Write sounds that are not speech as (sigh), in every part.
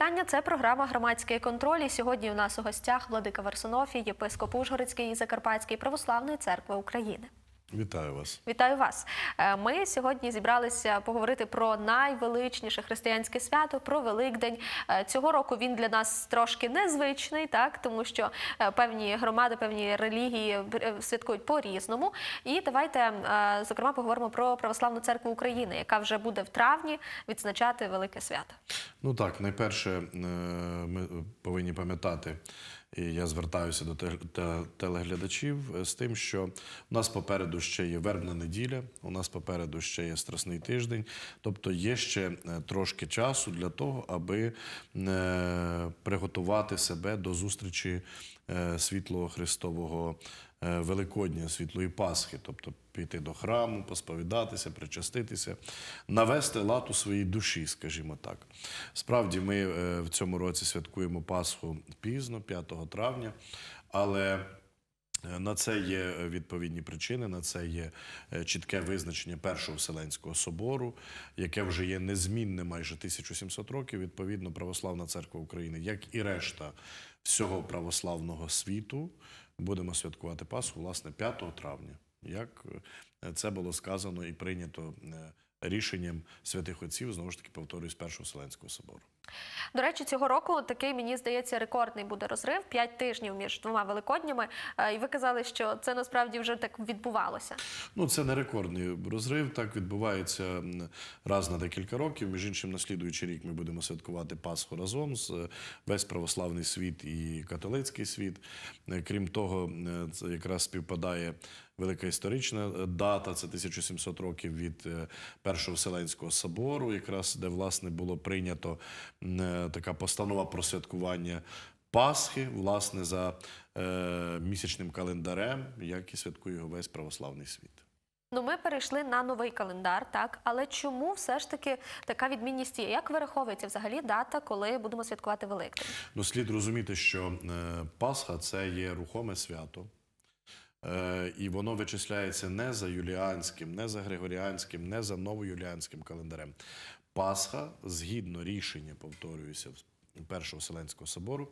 Вітання, це програма громадський контроль. І Сьогодні у нас у гостях Владика Версонофій, єпископ Ужгородський і Закарпатський православної церкви України. Вітаю вас, вітаю вас. Е, ми сьогодні зібралися поговорити про найвеличніше християнське свято, про Великдень. Е, цього року він для нас трошки незвичний, так тому що е, певні громади, певні релігії святкують по-різному. І давайте зокрема поговоримо про православну церкву України, яка вже буде в травні відзначати велике свято. Ну так, найперше ми повинні пам'ятати. І я звертаюся до телеглядачів з тим, що у нас попереду ще є вербна неділя, у нас попереду ще є страсний тиждень, тобто є ще е, трошки часу для того, аби е, приготувати себе до зустрічі е, світлого Христового. Е, Великодня світлої Пасхи, тобто піти до храму, посповідатися, причаститися, навести лад у своїй душі, скажімо так. Справді, ми е, в цьому році святкуємо Пасху пізно, 5 травня, але. Е, на це є відповідні причини, на це є чітке визначення першого Вселенського собору, яке вже є незмінне майже 1700 років. Відповідно, православна церква України, як і решта всього православного світу, будемо святкувати Пасху, власне, 5 травня, як е, це було сказано і прийнято е, рішенням святих отців, знову ж таки повторюю, з першого Вселенського собору. До речі, цього року такий мені здається рекордний буде розрив п'ять тижнів між двома великоднями. Е, і ви казали, що це насправді вже так відбувалося. Ну це не рекордний розрив. Так відбувається раз на декілька років. Між іншим, на слідуючий рік ми будемо святкувати Пасху разом з е, весь православний світ і католицький світ. Е, крім того, це якраз співпадає велика історична е, дата. Це 1700 років від е, першого Вселенського собору, якраз де власне було прийнято е, така постанова про святкування. Пасхи, власне, за е, місячним календарем, як і святкує його весь православний світ. Ну, ми перейшли на новий календар, так але чому все ж таки така відмінність є? Як вираховується взагалі дата, коли будемо святкувати Великдень? Ну слід розуміти, що е, Пасха це є рухоме свято. Е, і воно вичисляється не за юліанським, не за григоріанським, не за новоюліанським календарем. Пасха, згідно рішення, повторююся, Першого Вселенського собору,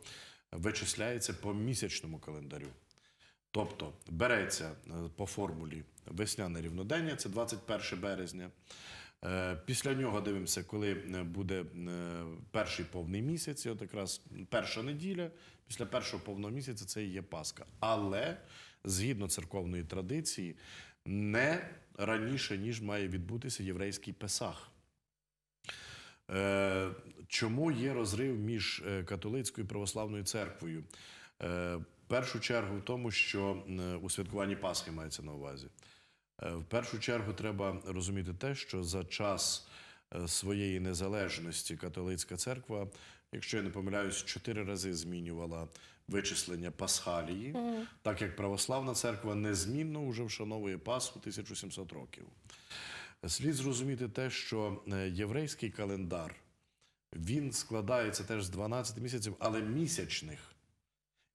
вичисляється по місячному календарю. Тобто береться е, по формулі весняне рівнодення, це 21 березня. Е, після нього дивимося, коли буде перший повний місяць, от якраз перша неділя, після першого повного місяця це і є Пасха. Але згідно церковної традиції, не раніше ніж має відбутися єврейський песах. Е, чому є розрив між е, католицькою і православною церквою? Е, в першу чергу в тому, що у святкуванні Пасхи мається на увазі. В першу чергу треба розуміти те, що за час своєї незалежності католицька церква, якщо я не помиляюсь, чотири рази змінювала вичислення Пасхалії, mm. так як православна церква незмінно вже вшановує Пасху 1700 років. Слід зрозуміти те, що е, єврейський календар він складається теж з 12 місяців, але місячних.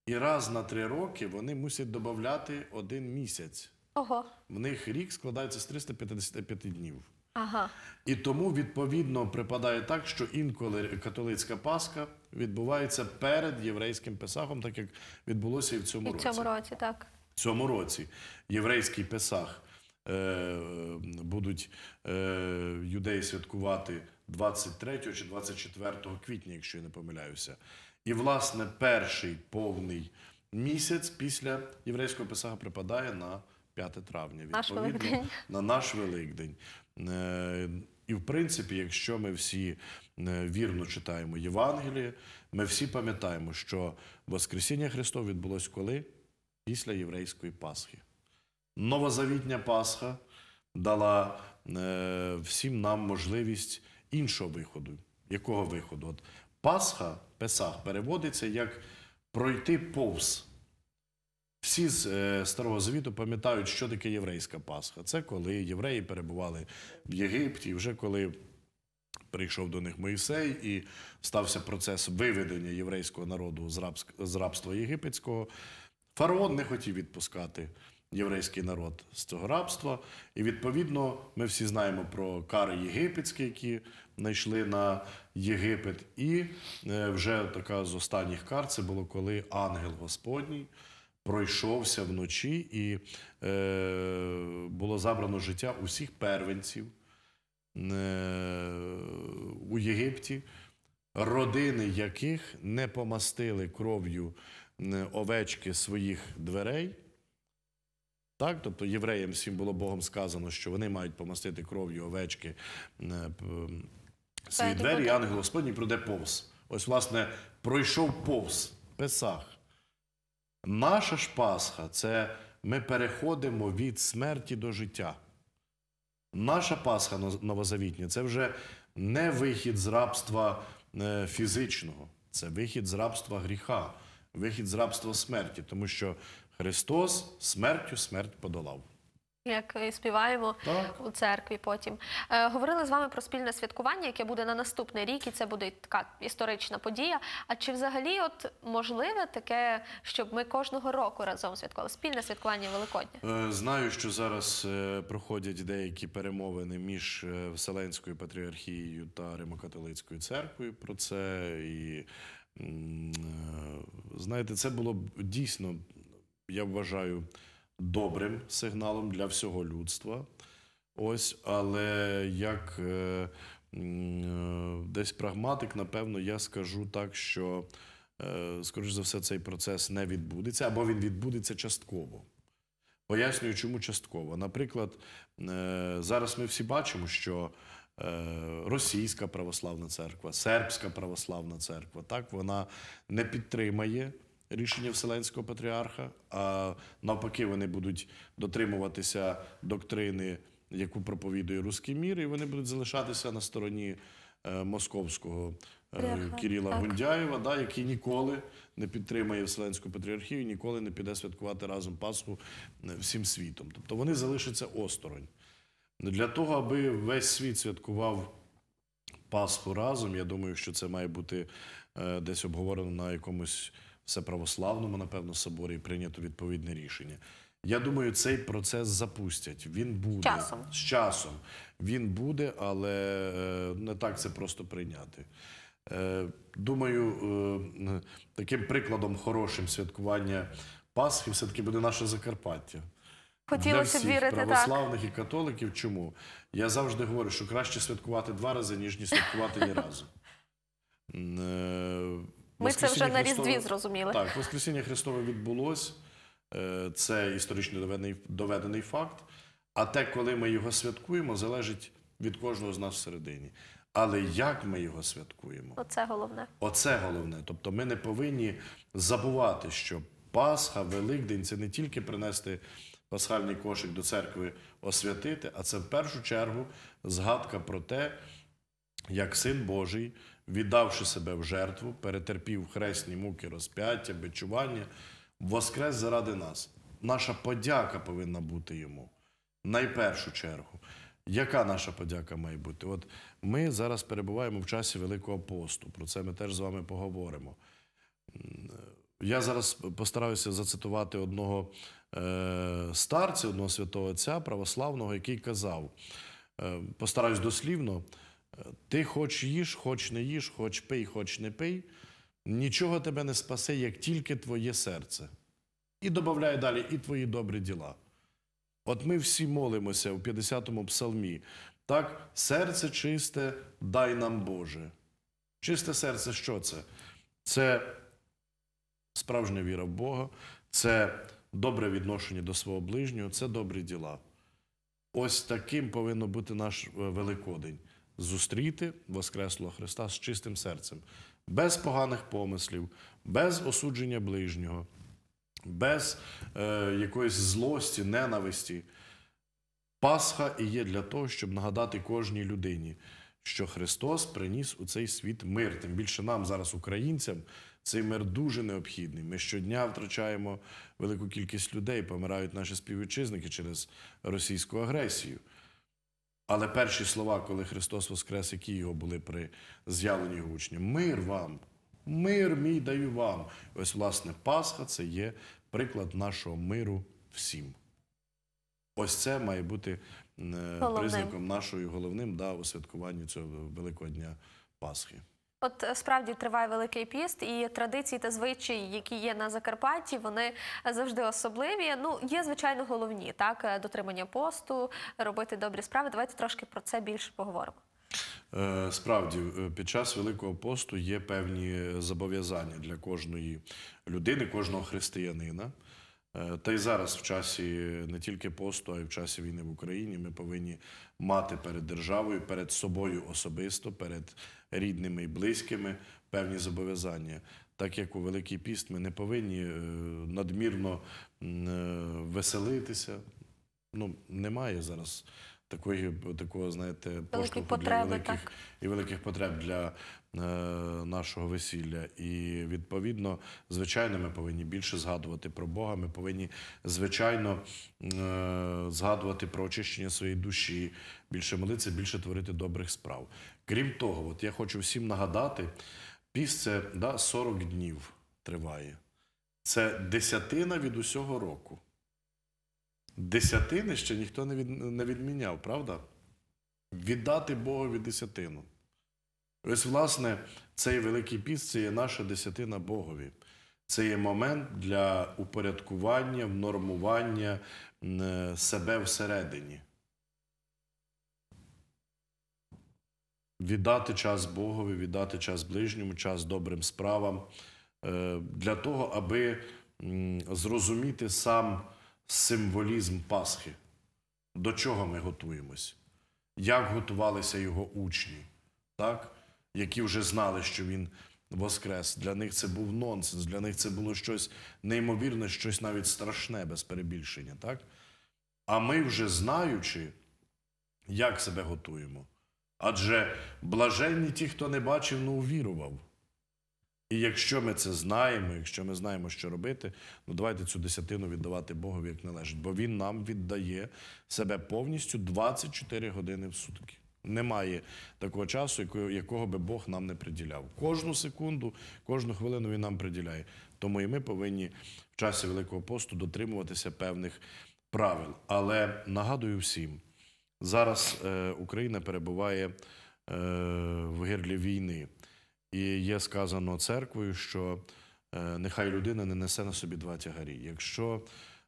І раз на три роки вони мусять додати один місяць. Ого. В них рік складається з 355 днів. Ага. І тому відповідно припадає так, що інколи католицька Пасха відбувається перед єврейським песахом, так як відбулося і в цьому І в році. цьому році, так. В цьому році єврейський песах е, будуть е, юдеї святкувати 23 чи 24 квітня, якщо я не помиляюся. І, власне, перший повний місяць після єврейського песаха припадає на 5 травня, відповідно, Великдень. на наш Великдень. Е, і в принципі, якщо ми всі е, вірно читаємо Євангеліє, ми всі пам'ятаємо, що Воскресіння Христове відбулось коли? Після єврейської Пасхи. Новозавітня Пасха дала е, всім нам можливість іншого виходу. Якого виходу? От Пасха, Песах, переводиться як пройти повз. Всі з е, старого звіту пам'ятають, що таке єврейська Пасха. Це коли євреї перебували в Єгипті, вже коли прийшов до них Моїсей і стався процес виведення єврейського народу з, рабства єгипетського, фараон не хотів відпускати єврейський народ з цього рабства. І відповідно ми всі знаємо про кари єгипетські, які знайшли на Єгипет. І е, вже така з останніх кар це було коли ангел Господній пройшовся вночі, і е, було забрано життя усіх первенців е, у Єгипті, родини яких не помастили кров'ю е, овечки своїх дверей. Так, тобто євреям всім було Богом сказано, що вони мають помастити кров'ю овечки е, свої двері, і ангел Господній пройде повз. Ось, власне, пройшов повз Песах. Наша ж Пасха це ми переходимо від смерті до життя. Наша Пасха новозавітня це вже не вихід з рабства е, фізичного, це вихід з рабства гріха, вихід з рабства смерті, тому що Христос смертю смерть подолав. Як е, співаємо так. у церкві потім. Е, говорили з вами про спільне святкування, яке буде на наступний рік, і це буде така історична подія. А чи взагалі от можливе таке, щоб ми кожного року разом святкували? Спільне святкування Великодня? Е, знаю, що зараз е, проходять деякі перемовини між е, Вселенською патріархією та Римокатолицькою церквою про це. І е, знаєте, це було б дійсно, я вважаю добрим сигналом для всього людства. Ось, але як е, е, десь прагматик, напевно, я скажу так, що, е, скоріш за все, цей процес не відбудеться або він відбудеться частково. Пояснюю, чому частково. Наприклад, зараз ми всі бачимо, що Російська православна церква, сербська православна церква, так вона не підтримає рішення Вселенського патріарха, а навпаки, вони будуть дотримуватися доктрини, яку проповідує руський мір, і вони будуть залишатися на стороні е, московського е, Кіріла Гундяєва, да, який ніколи не підтримає Вселенську патріархію, ніколи не піде святкувати разом Пасху е, всім світом. Тобто вони залишаться осторонь. Для того, аби весь світ святкував Пасху разом, я думаю, що це має бути десь обговорено на якомусь всеправославному, напевно, соборі прийнято відповідне рішення. Я думаю, цей процес запустять. Він буде часом. з часом. Він буде, але е, не так це просто прийняти. Е, думаю, е, таким прикладом хорошим святкування Пасхи все таки буде наше Закарпаття. Хотілося б вірити православних і католиків. Чому я завжди говорю, що краще святкувати два рази, ніж не святкувати ні разу. Ми це вже на Різдві зрозуміли. Так, Воскресіння Христове відбулось, е, це історично доведений, факт. А те, коли ми його святкуємо, залежить від кожного з нас всередині. Але як ми його святкуємо? Оце головне. Оце головне. Тобто ми не повинні забувати, що Пасха, Великдень це не тільки принести пасхальний кошик до церкви освятити, а це в першу чергу згадка про те, як син Божий віддавши себе в жертву, перетерпів хресні муки, розп'яття, бичування, воскрес заради нас. Наша подяка повинна бути йому. Найпершу чергу. Яка наша подяка має бути? От ми зараз перебуваємо в часі Великого посту. Про це ми теж з вами поговоримо. Я зараз постараюся зацитувати одного е, старця, одного святого отця православного, який казав: е, постараюсь дослівно. Ти хоч їж, хоч не їж, хоч пий, хоч не пий, нічого тебе не спасе, як тільки твоє серце. І додає далі і твої добрі діла. От ми всі молимося у 50-му псалмі. Так, серце чисте, дай нам Боже. Чисте серце, що це? Це справжня віра в Бога, це добре відношення до свого ближнього, це добрі діла. Ось таким повинно бути наш е, Великодень зустріти Воскреслого Христа з чистим серцем, без поганих помислів, без осудження ближнього, без е, якоїсь злості, ненависті. Пасха і є для того, щоб нагадати кожній людині, що Христос приніс у цей світ мир. Тим більше нам зараз, українцям, цей мир дуже необхідний. Ми щодня втрачаємо велику кількість людей, помирають наші співвітчизники через російську агресію. Але перші слова, коли Христос Воскрес, які його були при з'явленні його мир вам, мир мій даю вам. Ось, власне, Пасха це є приклад нашого миру всім. Ось це має бути е, признаком нашої головним да, у святкуванні цього великого дня Пасхи. От е, справді триває великий піст, і традиції та звичаї, які є на Закарпатті, вони завжди особливі. Ну є звичайно головні так: е, дотримання посту, робити добрі справи. Давайте трошки про це більше поговоримо. Е, справді, під час Великого посту є певні зобов'язання для кожної людини, кожного християнина. Е, та й зараз, в часі не тільки посту, а й в часі війни в Україні, ми повинні мати перед державою, перед собою особисто, перед рідними і близькими певні зобов'язання. Так як у Великий Піст ми не повинні е, надмірно е, веселитися. Ну, немає зараз такої такого, знаєте, поштовху потреби, для великих так. і великих потреб для е, нашого весілля. І відповідно, звичайно, ми повинні більше згадувати про Бога. Ми повинні звичайно е, згадувати про очищення своєї душі, більше молитися, більше творити добрих справ. Крім того, от я хочу всім нагадати, піс це да, 40 днів триває. Це десятина від усього року. Десятини ще ніхто не від, не відміняв, правда? Віддати Богові десятину. Ось, власне, цей великий піст це є наша десятина Богові. Це є момент для упорядкування, внормування е, себе всередині. Віддати час Богові, віддати час ближньому, час добрим справам е, для того, аби зрозуміти сам символізм Пасхи, до чого ми готуємось, як готувалися його учні, так? які вже знали, що він воскрес. Для них це був нонсенс, для них це було щось неймовірне, щось навіть страшне без перебільшення. так? А ми вже знаючи, як себе готуємо. Адже блаженні ті, хто не бачив, не увірував. І якщо ми це знаємо, якщо ми знаємо, що робити, ну давайте цю десятину віддавати Богові як належить, бо він нам віддає себе повністю 24 години в сутки. Немає такого часу, якого би Бог нам не приділяв. Кожну секунду, кожну хвилину він нам приділяє. Тому і ми повинні в часі Великого посту дотримуватися певних правил. Але нагадую всім, зараз е, Україна перебуває е, в гирлі війни. І є сказано церквою, що е, нехай людина не несе на собі два тягарі. Якщо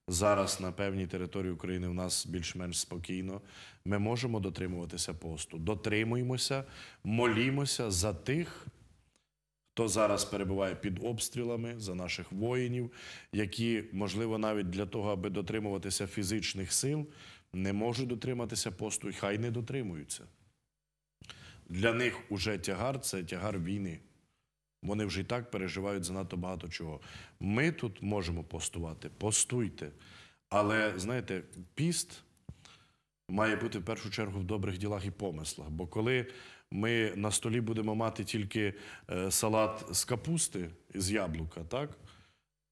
зараз на певній території України в нас більш-менш спокійно, ми можемо дотримуватися посту. Дотримуємося, молімося за тих, хто зараз перебуває під обстрілами, за наших воїнів, які, можливо, навіть для того, аби дотримуватися фізичних сил, не можуть дотриматися посту, хай не дотримуються для них уже тягар це тягар війни. Вони вже і так переживають занадто багато чого. Ми тут можемо постувати, постуйте. Але знаєте, піст має бути в першу чергу в добрих ділах і помислах. Бо коли ми на столі будемо мати тільки е, салат з капусти з яблука, так?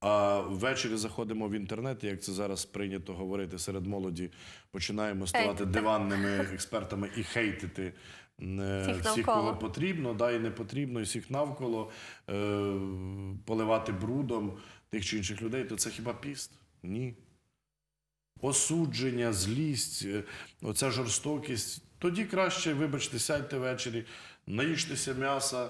А ввечері заходимо в інтернет, як це зараз прийнято говорити серед молоді. Починаємо ставати диванними експертами і хейтити е, всіх, кого потрібно, да і не потрібно, і всіх навколо е, поливати брудом тих чи інших людей. То це хіба піст? Ні. Осудження, злість, е, оця жорстокість. Тоді краще, вибачте, сядьте ввечері, наїжтеся м'яса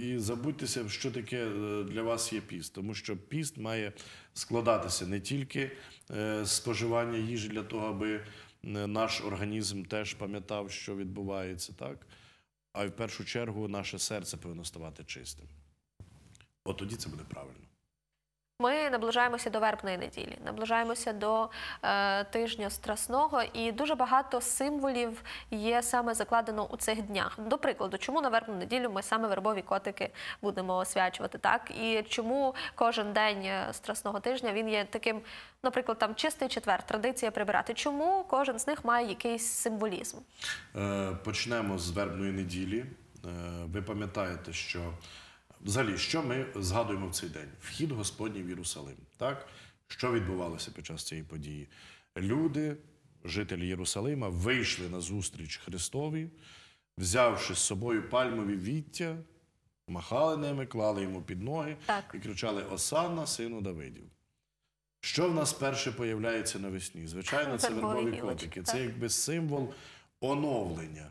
і забудьтеся, що таке е, для вас є піст, тому що піст має складатися не тільки е, споживання їжі для того, аби наш організм теж пам'ятав, що відбувається, так а в першу чергу наше серце повинно ставати чистим. От тоді це буде правильно. Ми наближаємося до вербної неділі, наближаємося до е, тижня страсного, і дуже багато символів є саме закладено у цих днях. До прикладу, чому на вербну неділю ми саме вербові котики будемо освячувати, так і чому кожен день е, страсного тижня він є таким, наприклад, там чистий четвер, традиція прибирати. Чому кожен з них має якийсь символізм? Е, почнемо з вербної неділі. Е, ви пам'ятаєте, що Взагалі, що ми згадуємо в цей день? Вхід Господній в Єрусалим. Так? Що відбувалося під час цієї події? Люди, жителі Єрусалима, вийшли на зустріч Христові, взявши з собою пальмові віття, махали ними, клали йому під ноги так. і кричали: Осанна, сину Давидів. Що в нас перше появляється навесні? Звичайно, це вербові котики. Це якби символ оновлення.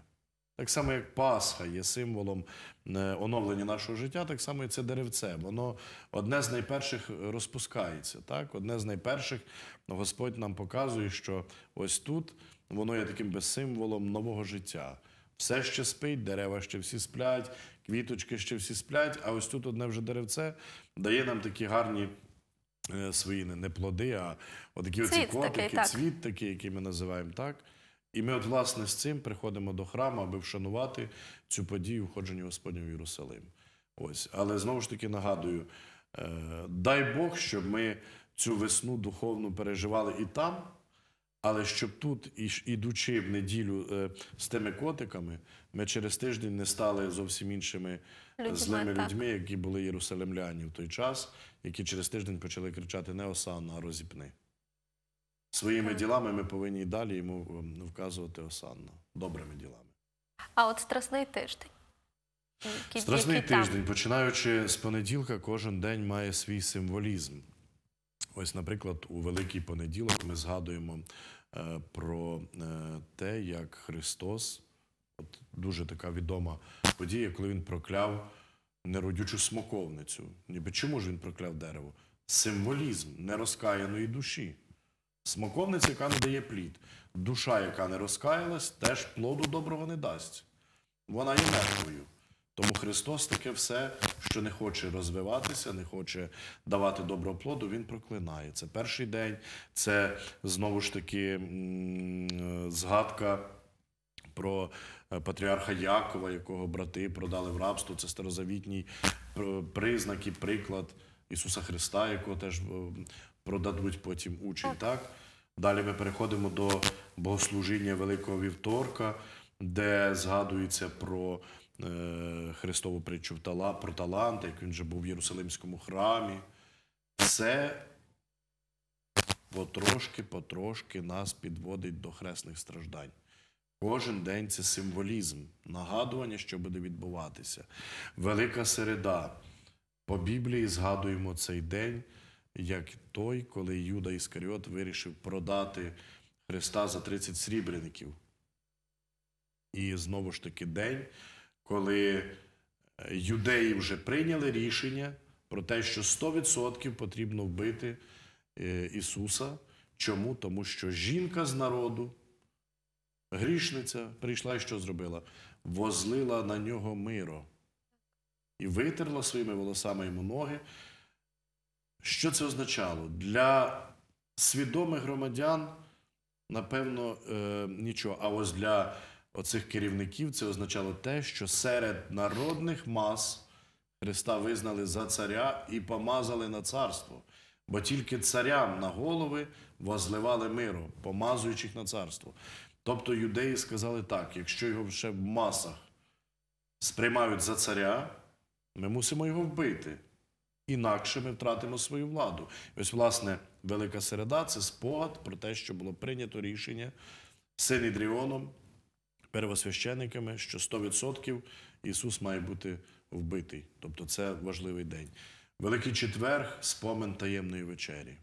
Так само, як Пасха є символом е, оновлення нашого життя, так само і це деревце. Воно одне з найперших розпускається. Так, одне з найперших Господь нам показує, що ось тут воно є таким символом нового життя. Все ще спить, дерева ще всі сплять, квіточки ще всі сплять. А ось тут одне вже деревце дає нам такі гарні. Е, свої не плоди, а отакі цвіт оці котики, цвіт такий, який ми називаємо так. І ми, от, власне, з цим приходимо до храму, аби вшанувати цю подію входження Господня в Єрусалим. Ось, але знову ж таки нагадую: е, дай Бог, щоб ми цю весну духовну переживали і там. Але щоб тут, ідучи в неділю е, з тими котиками, ми через тиждень не стали зовсім іншими е, людьми, злими так. людьми, які були єрусалемляні в той час, які через тиждень почали кричати не Осанна, а розіпни своїми ділами ми повинні і далі йому ем, ну, вказувати осанно, добрими ділами. А от страсний тиждень. Страсний тиждень, починаючи з понеділка, кожен день має свій символізм. Ось, наприклад, у Великий понеділок ми згадуємо е, про е, те, як Христос, от дуже така відома подія, коли він прокляв неродючу смоковницю. Ніби чому ж він прокляв дерево? Символізм нерозкаяної душі. Смоковниця, яка не дає плід. Душа, яка не розкаялась, теж плоду доброго не дасть. Вона є мертвою. Тому Христос таке все, що не хоче розвиватися, не хоче давати доброго плоду, Він проклинає. Це перший день, це знову ж таки згадка про е, патріарха Якова, якого брати продали в рабство. Це старозавітній е, признак і приклад. Ісуса Христа, якого теж е, продадуть потім учень. Так? Далі ми переходимо до богослужіння Великого Вівторка, де згадується про е, Христову притчу про талант, як він вже був в Єрусалимському храмі. Все потрошки-потрошки нас підводить до хресних страждань. Кожен день це символізм, нагадування, що буде відбуватися. Велика середа. По Біблії згадуємо цей день як той, коли Юда Іскаріот вирішив продати Христа за 30 срібреників. І знову ж таки день, коли е, юдеї вже прийняли рішення про те, що 100% потрібно вбити е, Ісуса. Чому? Тому що жінка з народу, грішниця, прийшла і що зробила? Возлила на нього миро і витерла своїми волосами йому ноги. Що це означало? Для свідомих громадян, напевно, е, нічого. А ось для оцих керівників це означало те, що серед народних мас Христа визнали за царя і помазали на царство. Бо тільки царям на голови возливали миру, помазуючих на царство. Тобто юдеї сказали так: якщо його ще в масах сприймають за царя, ми мусимо його вбити. Інакше ми втратимо свою владу. ось, власне, велика середа це спогад про те, що було прийнято рішення Синідріоном, первосвящениками, що 100% Ісус має бути вбитий. Тобто це важливий день. Великий четверг спомин таємної вечері.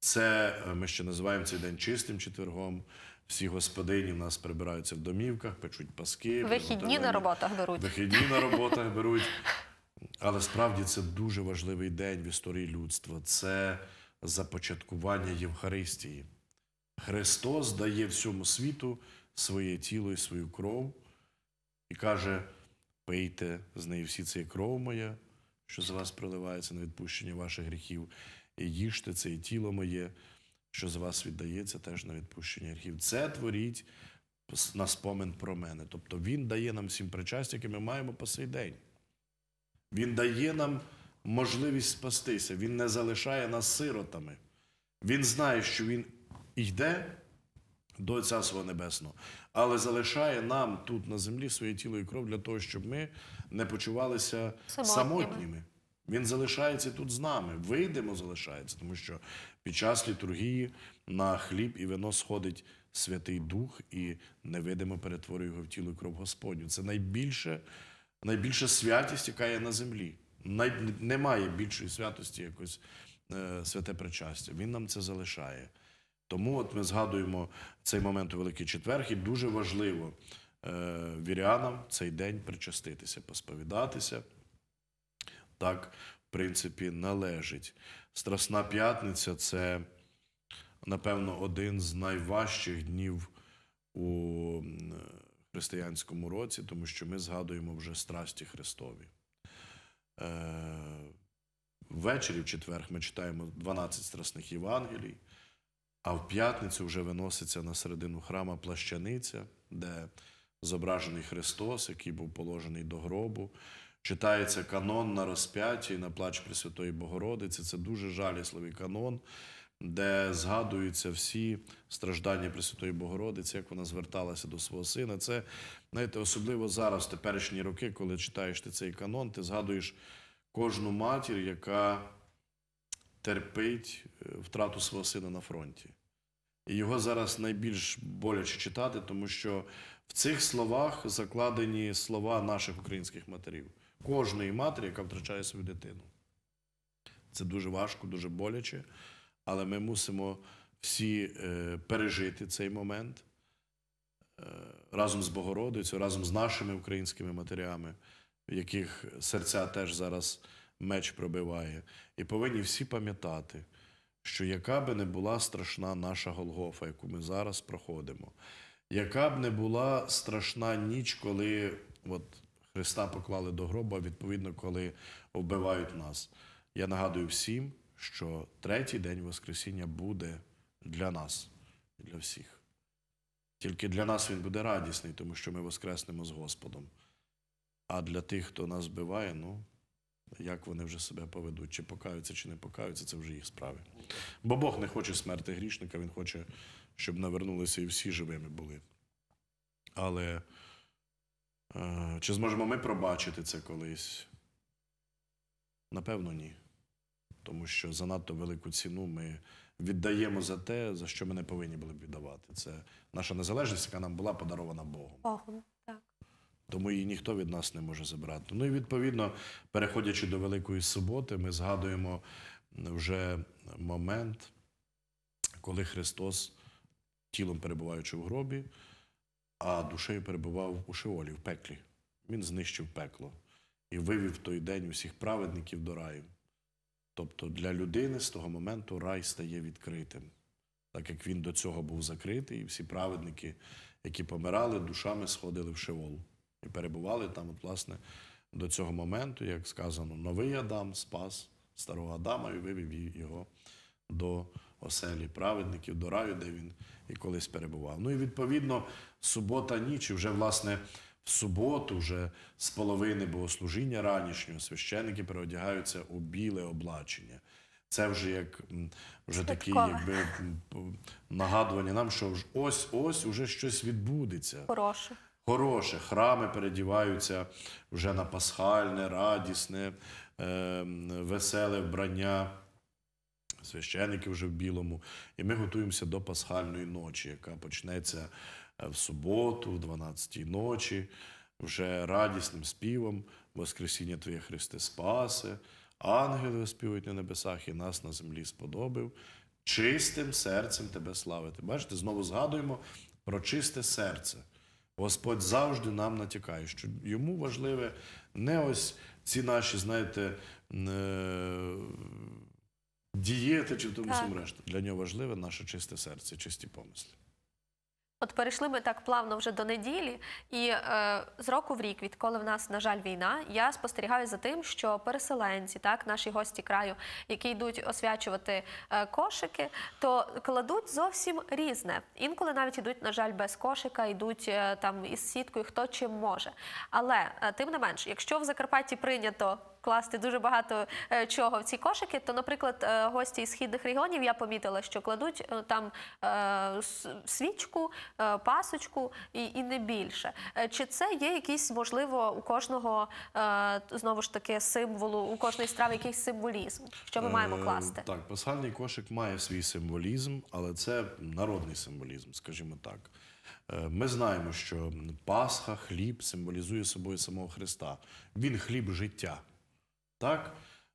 Це е, ми ще називаємо цей день чистим четвергом всі господині в нас прибираються в домівках, печуть паски. Вихідні на роботах беруть. Вихідні на (laughs) роботах беруть. Але справді це дуже важливий день в історії людства. Це започаткування Євхаристії. Христос дає всьому світу своє тіло і свою кров і каже: пийте з неї всі це кров моя, що з вас проливається на відпущення ваших гріхів, і їжте це і тіло моє що з вас віддається теж на відпущення гріхів. Це творіть на спомин про мене. Тобто Він дає нам всім причастя, яке ми маємо по сей день. Він дає нам можливість спастися. Він не залишає нас сиротами. Він знає, що Він йде до Отця Свого Небесного, але залишає нам тут на землі своє тіло і кров для того, щоб ми не почувалися самотніми. самотніми. Він залишається тут з нами. Вийдемо, залишається, тому що під час літургії на хліб і вино сходить Святий Дух і невидимо перетворює його в тіло і кров Господню. Це найбільше, найбільша святість, яка є на землі. Най... Немає більшої святості, якось е, святе причастя. Він нам це залишає. Тому от ми згадуємо цей момент у Великий Четверг, і дуже важливо е, вірянам цей день причаститися, посповідатися так, в принципі, належить. Страсна п'ятниця це, напевно, один з найважчих днів у християнському році, тому що ми згадуємо вже страсті Христові. Е, ввечері в четвер ми читаємо 12 страсних Євангелій, а в п'ятницю вже виноситься на середину храма плащаниця, де зображений Христос, який був положений до гробу читається канон на розп'яті, на плач Пресвятої Богородиці. Це дуже жалісливий канон, де згадуються всі страждання Пресвятої Богородиці, як вона зверталася до свого сина. Це знаєте, особливо зараз, в теперішні роки, коли читаєш ти цей канон, ти згадуєш кожну матір, яка терпить е, втрату свого сина на фронті. І його зараз найбільш боляче читати, тому що в цих словах закладені слова наших українських матерів кожної матері, яка втрачає свою дитину. Це дуже важко, дуже боляче, але ми мусимо всі е, пережити цей момент е, разом з Богородицею, разом з нашими українськими матерями, яких серця теж зараз меч пробиває. І повинні всі пам'ятати, що яка би не була страшна наша Голгофа, яку ми зараз проходимо, яка б не була страшна ніч, коли от Христа поклали до гроба, відповідно, коли вбивають нас. Я нагадую всім, що третій день Воскресіння буде для нас, для всіх. Тільки для нас він буде радісний, тому що ми воскреснемо з Господом. А для тих, хто нас вбиває, ну, як вони вже себе поведуть, чи покаються, чи не покаються, це вже їх справи. Бо Бог не хоче смерти грішника, Він хоче, щоб навернулися і всі живими були. Але. Е, чи зможемо ми пробачити це колись? Напевно, ні. Тому що занадто велику ціну ми віддаємо за те, за що ми не повинні були б віддавати. Це наша незалежність, яка нам була подарована Богом. Богом, так. Тому її ніхто від нас не може забрати. Ну і відповідно, переходячи до Великої суботи, ми згадуємо вже момент, коли Христос, тілом перебуваючи в гробі, а душею перебував у Шиолі, в пеклі. Він знищив пекло і вивів той день усіх праведників до раю. Тобто для людини з того моменту рай стає відкритим, так як він до цього був закритий, і всі праведники, які помирали, душами сходили в Шеол і перебували там, от, власне, до цього моменту, як сказано, новий Адам спас старого Адама і вивів його до оселі праведників, до раю, де він і колись перебував. Ну і відповідно, субота ніч, і вже власне в суботу, вже з половини богослужіння ранішнього священники переодягаються у біле облачення. Це вже як вже такі, якби нагадування нам, що ось ось уже щось відбудеться. Хороше. Хороше. Храми передіваються вже на пасхальне, радісне, е, веселе вбрання священики вже в білому. І ми готуємося до пасхальної ночі, яка почнеться е, в суботу, в 12-й ночі, вже радісним співом, Воскресіння Твоє Христе спасе, ангели співають на небесах і нас на землі сподобив. Чистим серцем Тебе славити. Бачите, знову згадуємо про чисте серце. Господь завжди нам натякає, що йому важливе не ось ці наші, знаєте, е, дієти чи в тому всьому решту. Для нього важливе наше чисте серце, чисті помисли. От перейшли ми так плавно вже до неділі, і е, з року в рік, відколи в нас, на жаль, війна, я спостерігаю за тим, що переселенці, так, наші гості краю, які йдуть освячувати е, кошики, то кладуть зовсім різне. Інколи навіть йдуть, на жаль, без кошика, йдуть е, там із сіткою, хто чим може. Але е, тим не менш, якщо в Закарпатті прийнято класти дуже багато е, чого в ці кошики. То, наприклад, е, гості із східних регіонів я помітила, що кладуть е, там свічку, пасочку і, не більше. Чи це є якийсь можливо у кожного знову ж таки символу, у кожної страви якийсь символізм? Що ми маємо ем, класти? так, пасхальний кошик має свій символізм, але це народний символізм, скажімо так. Ми знаємо, що Пасха, хліб символізує собою самого Христа. Він хліб життя так?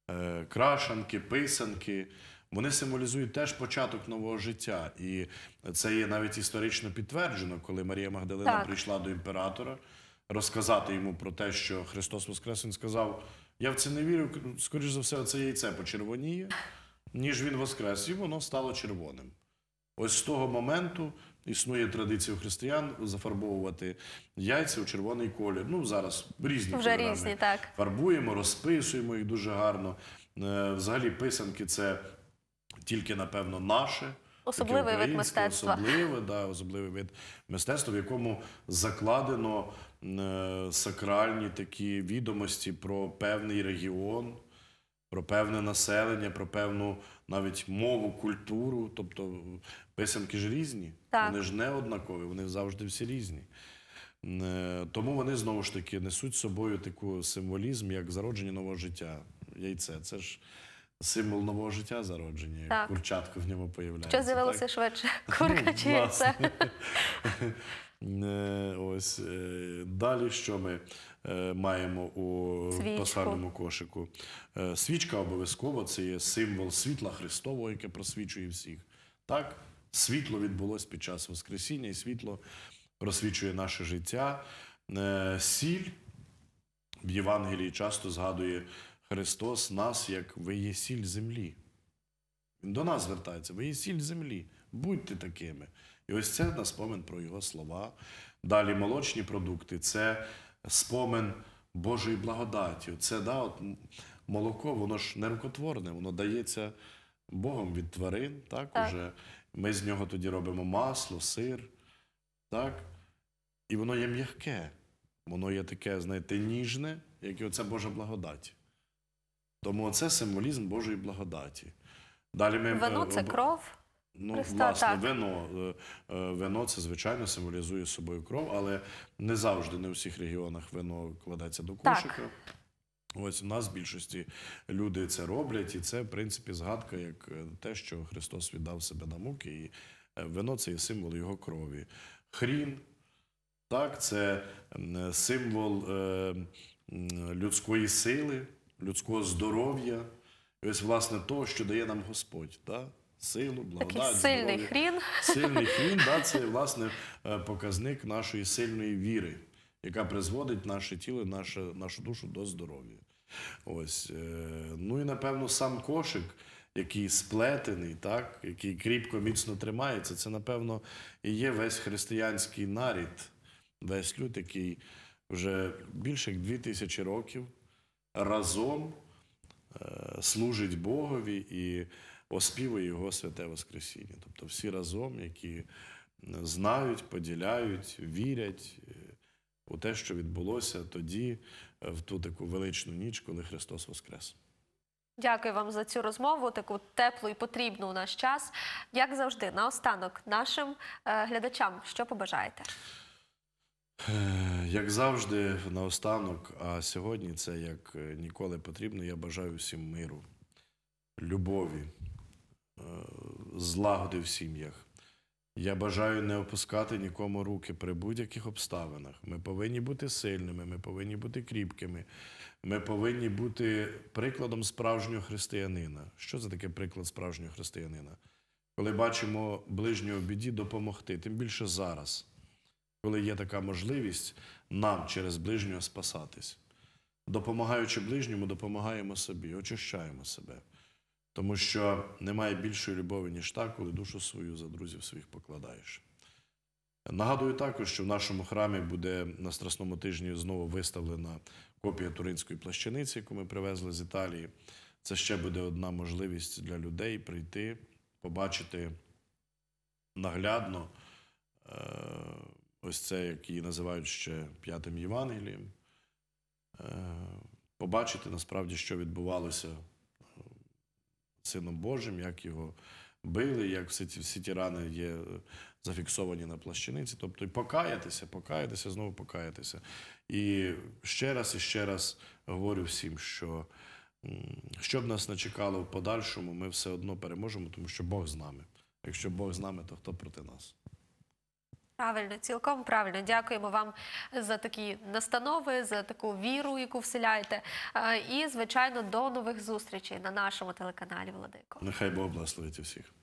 Е, крашанки, писанки. Вони символізують теж початок нового життя, і це є навіть історично підтверджено, коли Марія Магдалина так. прийшла до імператора розказати йому про те, що Христос Воскрес, він сказав: Я в це не вірю, скоріш за все, це яйце почервоніє, ніж він воскрес, і воно стало червоним. Ось з того моменту Існує традиція у християн зафарбовувати яйця у червоний колір. Ну зараз різні Вже кольорами. різні, так фарбуємо, розписуємо їх дуже гарно. Е, взагалі, писанки це тільки напевно наше. Особливий вид мистецтва. Особливий, да, особливий вид мистецтва, в якому закладено е, сакральні такі відомості про певний регіон, про певне населення, про певну навіть мову, культуру. Тобто писанки ж різні, так. вони ж не однакові, вони завжди всі різні. Е, тому вони знову ж таки несуть з собою таку символізм, як зародження нового життя. Яйце це ж символ нового життя зародження. як Курчатку в ньому появляється. Що з'явилося швидше? (laughs) Ну, Курка чи яйце? (laughs) Е, ось е, далі що ми Е, маємо у Свічку. пасарному кошику. Е, свічка обов'язково це є символ світла Христового, яке просвічує всіх. Так, світло відбулось під час Воскресіння, і світло просвічує наше життя. Е, сіль в Євангелії часто згадує Христос нас, як ви є сіль землі. Він до нас звертається, ви є сіль землі, будьте такими. І ось це на спомин про його слова. Далі молочні продукти це спомин Божої благодаті. Це да, от молоко, воно ж не рукотворне, воно дається Богом від тварин. так, так. Уже. Ми з нього тоді робимо масло, сир. так, І воно є м'яке. Воно є таке, знаєте, ніжне, як і оце Божа благодать. Тому це символізм Божої благодаті. Далі ми Вино е, це кров. Ну, Проста, власне, так. вино е, е, вино це звичайно символізує собою кров, але не завжди не у всіх регіонах вино кладеться до кошика. Так. Ось в нас в більшості люди це роблять, і це в принципі згадка як е, те, що Христос віддав себе на муки, і вино це є символ його крові. Хрін, так, це символ людської сили, людського здоров'я, ось власне того, що дає нам Господь. так? силу, благодать. Сильний хрін. Сильний хрін, да, це власне е, показник нашої сильної віри, яка призводить наше тіло, наше, нашу душу до здоров'я. Ось. Е, ну і напевно сам кошик. Який сплетений, так, який кріпко міцно тримається, це, напевно, і є весь християнський нарід, весь люд, який вже більше як дві тисячі років разом е, служить Богові і оспівує Його святе Воскресіння. Тобто всі разом, які е, знають, поділяють, вірять е, у те, що відбулося тоді, е, в ту таку величну ніч, коли Христос Воскрес. Дякую вам за цю розмову, таку теплу і потрібну у наш час. Як завжди, наостанок нашим глядачам, що побажаєте? Як завжди, наостанок, а сьогодні це як ніколи потрібно. Я бажаю всім миру, любові, злагоди в сім'ях. Я бажаю не опускати нікому руки при будь-яких обставинах. Ми повинні бути сильними, ми повинні бути кріпкими, ми повинні бути прикладом справжнього християнина. Що це таке приклад справжнього християнина? Коли бачимо ближнього біді допомогти, тим більше зараз, коли є така можливість нам через ближнього спасатись. Допомагаючи ближньому, допомагаємо собі, очищаємо себе. Тому що немає більшої любові, ніж та, коли душу свою за друзів своїх покладаєш. Нагадую також, що в нашому храмі буде на страсному тижні знову виставлена копія туринської плащаниці, яку ми привезли з Італії. Це ще буде одна можливість для людей прийти, побачити наглядно е, ось це, як її називають ще п'ятим Євангелієм, е, побачити насправді, що відбувалося. Сином Божим, як його били, як всі ці, всі ті рани є е, зафіксовані на плащаниці. Тобто і покаятися, покаятися, знову покаятися. І ще раз і ще раз говорю всім, що що б нас не чекало в подальшому, ми все одно переможемо, тому що Бог з нами. Якщо Бог з нами, то хто проти нас? Правильно, цілком правильно. Дякуємо вам за такі настанови, за таку віру, яку вселяєте. Е, і звичайно, до нових зустрічей на нашому телеканалі. Владико. Нехай Бог благословить усіх.